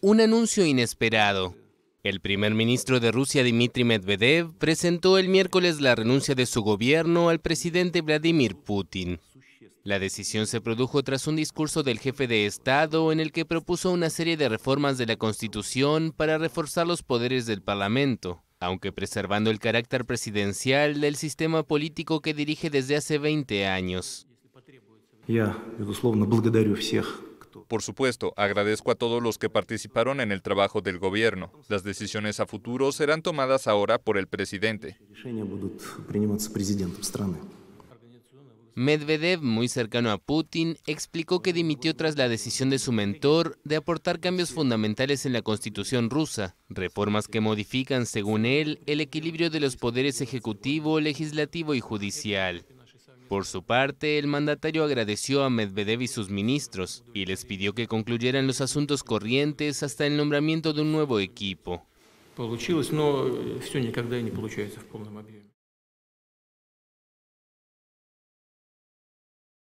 Un anuncio inesperado. El primer ministro de Rusia, Dmitry Medvedev, presentó el miércoles la renuncia de su gobierno al presidente Vladimir Putin. La decisión se produjo tras un discurso del jefe de Estado en el que propuso una serie de reformas de la Constitución para reforzar los poderes del Parlamento, aunque preservando el carácter presidencial del sistema político que dirige desde hace 20 años. Por supuesto, agradezco a todos los que participaron en el trabajo del gobierno. Las decisiones a futuro serán tomadas ahora por el presidente. Este Medvedev, muy cercano a Putin, explicó que dimitió tras la decisión de su mentor de aportar cambios fundamentales en la constitución rusa, reformas que modifican, según él, el equilibrio de los poderes ejecutivo, legislativo y judicial. Por su parte, el mandatario agradeció a Medvedev y sus ministros y les pidió que concluyeran los asuntos corrientes hasta el nombramiento de un nuevo equipo.